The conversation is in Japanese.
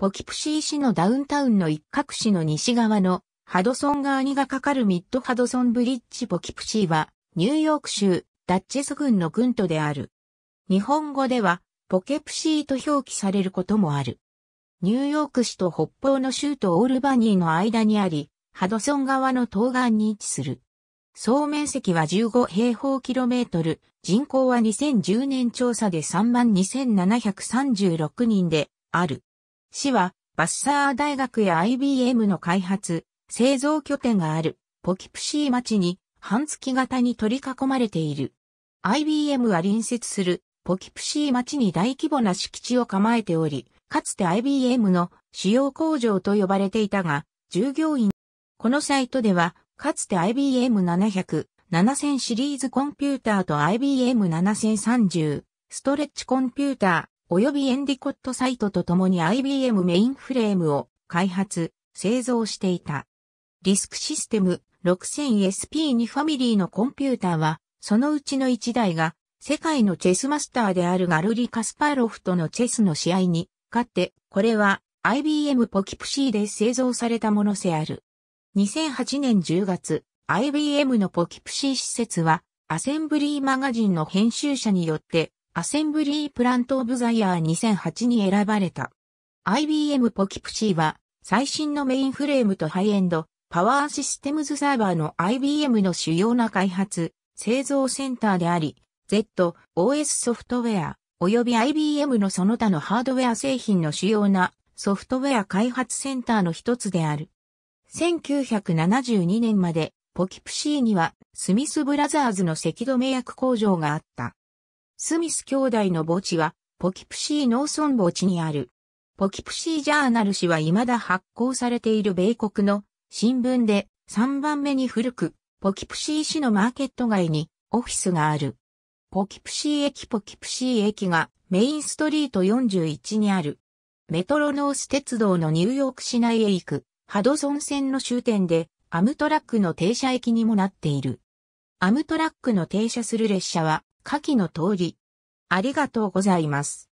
ポキプシー市のダウンタウンの一角市の西側のハドソン側にがかかるミッドハドソンブリッジポキプシーはニューヨーク州ダッチェス郡の郡都である。日本語ではポケプシーと表記されることもある。ニューヨーク市と北方の州都オールバニーの間にあり、ハドソン側の東岸に位置する。総面積は15平方キロメートル、人口は2010年調査で32,736人である。市は、バッサー大学や IBM の開発、製造拠点がある、ポキプシー町に、半月型に取り囲まれている。IBM は隣接する、ポキプシー町に大規模な敷地を構えており、かつて IBM の主要工場と呼ばれていたが、従業員。このサイトでは、かつて IBM700、7000シリーズコンピューターと IBM7030、ストレッチコンピューター、及びエンディコットサイトと共に IBM メインフレームを開発、製造していた。リスクシステム 6000SP2 ファミリーのコンピューターは、そのうちの1台が、世界のチェスマスターであるガルリ・カスパロフとのチェスの試合に、勝って、これは IBM ポキプシーで製造されたものせある。2008年10月、IBM のポキプシー施設は、アセンブリーマガジンの編集者によってアセンブリープラントオブザイヤー2008に選ばれた。IBM ポキプシーは最新のメインフレームとハイエンド、パワーシステムズサーバーの IBM の主要な開発、製造センターであり、Z、OS ソフトウェア、及び IBM のその他のハードウェア製品の主要なソフトウェア開発センターの一つである。1972年までポキプシーにはスミスブラザーズの赤止め薬工場があった。スミス兄弟の墓地は、ポキプシー農村墓地にある。ポキプシージャーナル市は未だ発行されている米国の新聞で3番目に古く、ポキプシー市のマーケット街にオフィスがある。ポキプシー駅ポキプシー駅がメインストリート41にある。メトロノース鉄道のニューヨーク市内へ行くハドソン線の終点でアムトラックの停車駅にもなっている。アムトラックの停車する列車は下記の通り。ありがとうございます。